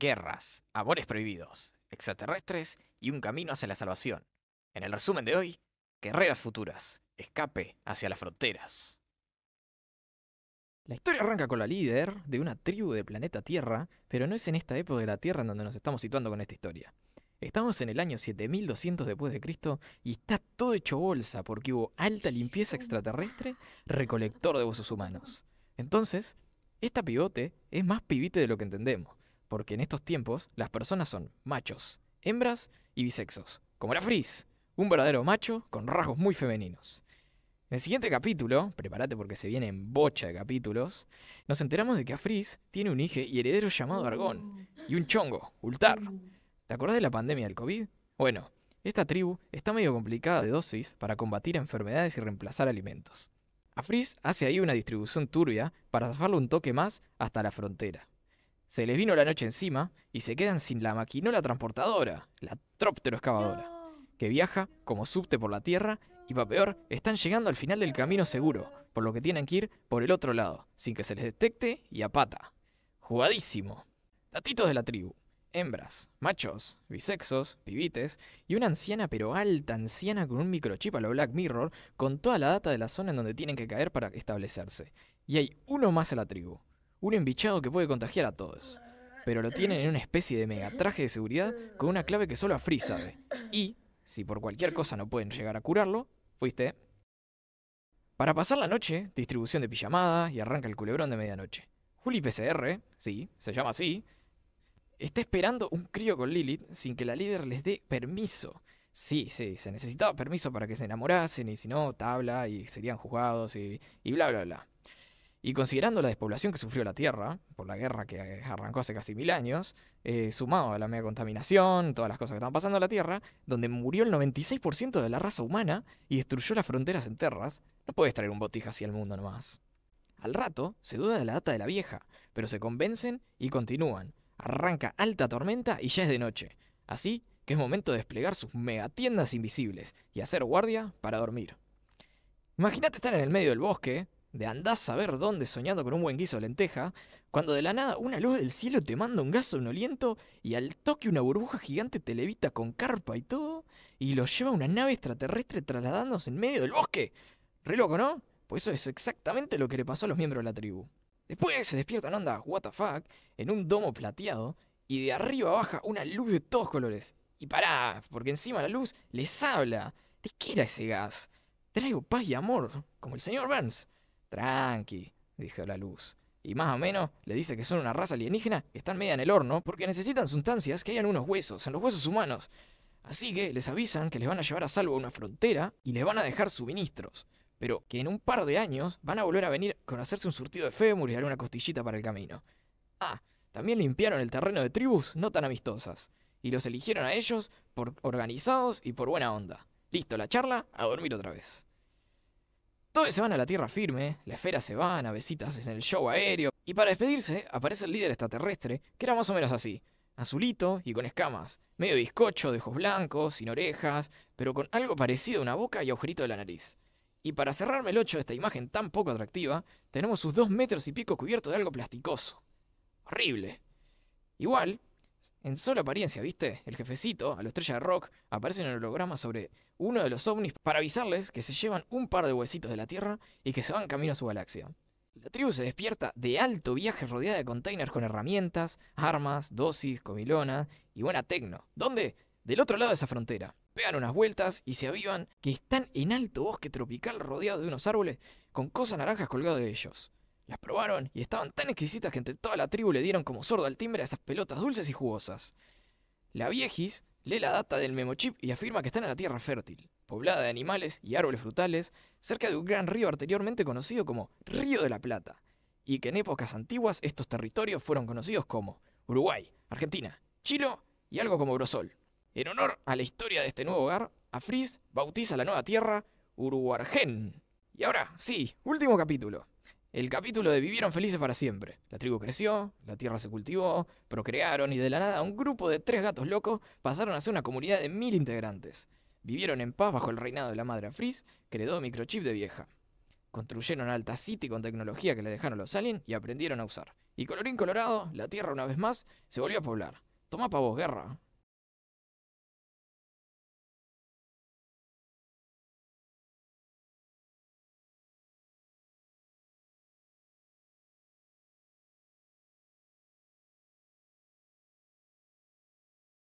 Guerras, amores prohibidos, extraterrestres y un camino hacia la salvación. En el resumen de hoy, guerreras futuras, escape hacia las fronteras. La historia arranca con la líder de una tribu de planeta Tierra, pero no es en esta época de la Tierra en donde nos estamos situando con esta historia. Estamos en el año 7200 después de Cristo y está todo hecho bolsa porque hubo alta limpieza extraterrestre, recolector de huesos humanos. Entonces, esta pivote es más pivite de lo que entendemos, porque en estos tiempos las personas son machos, hembras y bisexos, como era Frizz, un verdadero macho con rasgos muy femeninos. En el siguiente capítulo, prepárate porque se viene en bocha de capítulos, nos enteramos de que Afris tiene un hijo y heredero llamado Argón, y un chongo, Ultar, ¿Te acordás de la pandemia del COVID? Bueno, esta tribu está medio complicada de dosis para combatir enfermedades y reemplazar alimentos. A Frizz hace ahí una distribución turbia para zafarle un toque más hasta la frontera. Se les vino la noche encima y se quedan sin la maquinola transportadora, la tróptero excavadora, que viaja como subte por la tierra y para peor, están llegando al final del camino seguro, por lo que tienen que ir por el otro lado, sin que se les detecte y a pata. Jugadísimo. Datitos de la tribu hembras, machos, bisexos, pibites y una anciana pero alta anciana con un microchip a lo Black Mirror con toda la data de la zona en donde tienen que caer para establecerse. Y hay uno más en la tribu, un embichado que puede contagiar a todos. Pero lo tienen en una especie de megatraje de seguridad con una clave que solo a Free sabe. Y, si por cualquier cosa no pueden llegar a curarlo, fuiste. Para pasar la noche, distribución de pijamada y arranca el culebrón de medianoche. Juli PCR, sí, se llama así, está esperando un crío con Lilith sin que la líder les dé permiso. Sí, sí, se necesitaba permiso para que se enamorasen y si no, tabla y serían juzgados y, bla, bla, bla. Y considerando la despoblación que sufrió la Tierra, por la guerra que arrancó hace casi mil años, eh, sumado a la mega contaminación, todas las cosas que estaban pasando en la Tierra, donde murió el 96% de la raza humana y destruyó las fronteras en terras, no puedes traer un botija hacia el mundo nomás. Al rato, se duda de la data de la vieja, pero se convencen y continúan, Arranca alta tormenta y ya es de noche. Así que es momento de desplegar sus megatiendas invisibles y hacer guardia para dormir. Imagínate estar en el medio del bosque, de andar a saber dónde soñando con un buen guiso de lenteja, cuando de la nada una luz del cielo te manda un gas sonoliento y al toque una burbuja gigante te levita con carpa y todo y lo lleva una nave extraterrestre trasladándose en medio del bosque. Re loco, ¿no? Pues eso es exactamente lo que le pasó a los miembros de la tribu. Después se despiertan, onda, what the fuck, en un domo plateado y de arriba baja una luz de todos colores. Y pará, porque encima la luz les habla. ¿De qué era ese gas? Traigo paz y amor, como el señor Burns. Tranqui, dijo la luz. Y más o menos le dice que son una raza alienígena que están media en el horno porque necesitan sustancias que hayan unos huesos, en los huesos humanos. Así que les avisan que les van a llevar a salvo a una frontera y les van a dejar suministros pero que en un par de años van a volver a venir con hacerse un surtido de fémur y alguna costillita para el camino. Ah, también limpiaron el terreno de tribus no tan amistosas, y los eligieron a ellos por organizados y por buena onda. Listo, la charla, a dormir otra vez. Todos se van a la tierra firme, la esfera se va, navecitas en el show aéreo, y para despedirse aparece el líder extraterrestre, que era más o menos así, azulito y con escamas, medio bizcocho de ojos blancos, sin orejas, pero con algo parecido a una boca y agujerito de la nariz. Y para cerrarme el ocho de esta imagen tan poco atractiva, tenemos sus dos metros y pico cubiertos de algo plasticoso. Horrible. Igual, en sola apariencia, ¿viste? El jefecito, a la estrella de rock, aparece en el holograma sobre uno de los ovnis para avisarles que se llevan un par de huesitos de la Tierra y que se van camino a su galaxia. La tribu se despierta de alto viaje rodeada de containers con herramientas, armas, dosis, comilona y buena tecno. ¿Dónde? Del otro lado de esa frontera pegan unas vueltas y se avivan que están en alto bosque tropical rodeado de unos árboles con cosas naranjas colgadas de ellos. Las probaron y estaban tan exquisitas que entre toda la tribu le dieron como sordo al timbre a esas pelotas dulces y jugosas. La viejis lee la data del memo chip y afirma que están en la tierra fértil, poblada de animales y árboles frutales, cerca de un gran río anteriormente conocido como Río de la Plata, y que en épocas antiguas estos territorios fueron conocidos como Uruguay, Argentina, Chilo y algo como Grosol. En honor a la historia de este nuevo hogar, Afris bautiza la nueva tierra Uruguargen. Y ahora, sí, último capítulo. El capítulo de Vivieron felices para siempre. La tribu creció, la tierra se cultivó, procrearon y de la nada un grupo de tres gatos locos pasaron a ser una comunidad de mil integrantes. Vivieron en paz bajo el reinado de la madre Fris, que heredó microchip de vieja. Construyeron Alta City con tecnología que le dejaron los aliens y aprendieron a usar. Y colorín colorado, la tierra una vez más se volvió a poblar. Toma pa' vos, guerra.